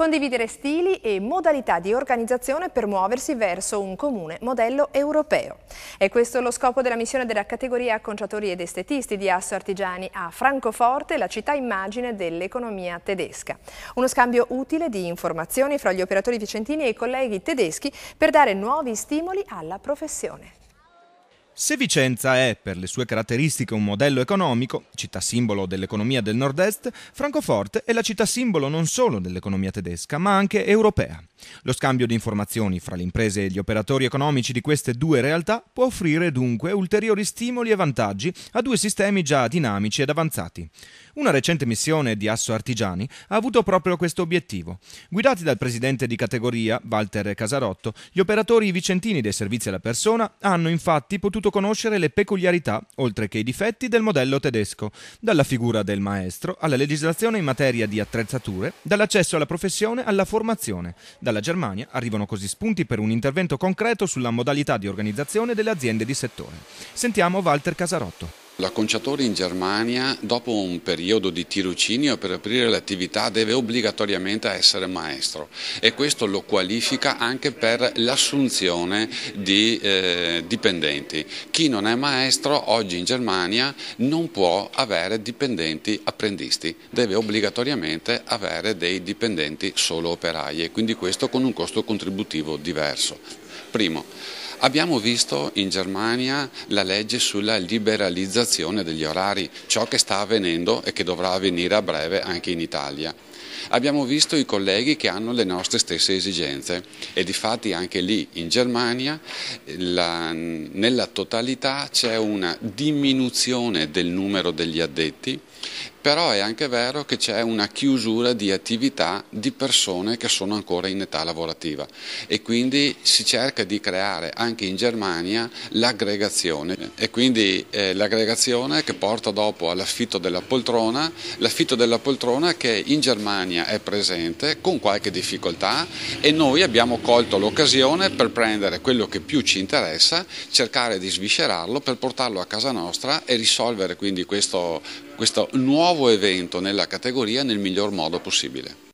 condividere stili e modalità di organizzazione per muoversi verso un comune modello europeo. E questo è lo scopo della missione della categoria acconciatori ed estetisti di Asso Artigiani a Francoforte, la città immagine dell'economia tedesca. Uno scambio utile di informazioni fra gli operatori vicentini e i colleghi tedeschi per dare nuovi stimoli alla professione. Se Vicenza è, per le sue caratteristiche, un modello economico, città simbolo dell'economia del nord-est, Francoforte è la città simbolo non solo dell'economia tedesca, ma anche europea. Lo scambio di informazioni fra le imprese e gli operatori economici di queste due realtà può offrire dunque ulteriori stimoli e vantaggi a due sistemi già dinamici ed avanzati. Una recente missione di Asso Artigiani ha avuto proprio questo obiettivo. Guidati dal presidente di categoria, Walter Casarotto, gli operatori vicentini dei servizi alla persona hanno infatti potuto conoscere le peculiarità, oltre che i difetti, del modello tedesco, dalla figura del maestro alla legislazione in materia di attrezzature, dall'accesso alla professione alla formazione. Dalla Germania arrivano così spunti per un intervento concreto sulla modalità di organizzazione delle aziende di settore. Sentiamo Walter Casarotto. L'acconciatore in Germania, dopo un periodo di tirocinio per aprire l'attività, deve obbligatoriamente essere maestro e questo lo qualifica anche per l'assunzione di eh, dipendenti. Chi non è maestro oggi in Germania non può avere dipendenti apprendisti, deve obbligatoriamente avere dei dipendenti solo operai e quindi questo con un costo contributivo diverso. Primo, Abbiamo visto in Germania la legge sulla liberalizzazione degli orari, ciò che sta avvenendo e che dovrà avvenire a breve anche in Italia. Abbiamo visto i colleghi che hanno le nostre stesse esigenze e di anche lì in Germania la, nella totalità c'è una diminuzione del numero degli addetti però è anche vero che c'è una chiusura di attività di persone che sono ancora in età lavorativa e quindi si cerca di creare anche in Germania l'aggregazione e quindi eh, l'aggregazione che porta dopo all'affitto della poltrona, l'affitto della poltrona che in Germania è presente con qualche difficoltà e noi abbiamo colto l'occasione per prendere quello che più ci interessa, cercare di sviscerarlo per portarlo a casa nostra e risolvere quindi questo, questo nuovo nuovo evento nella categoria nel miglior modo possibile.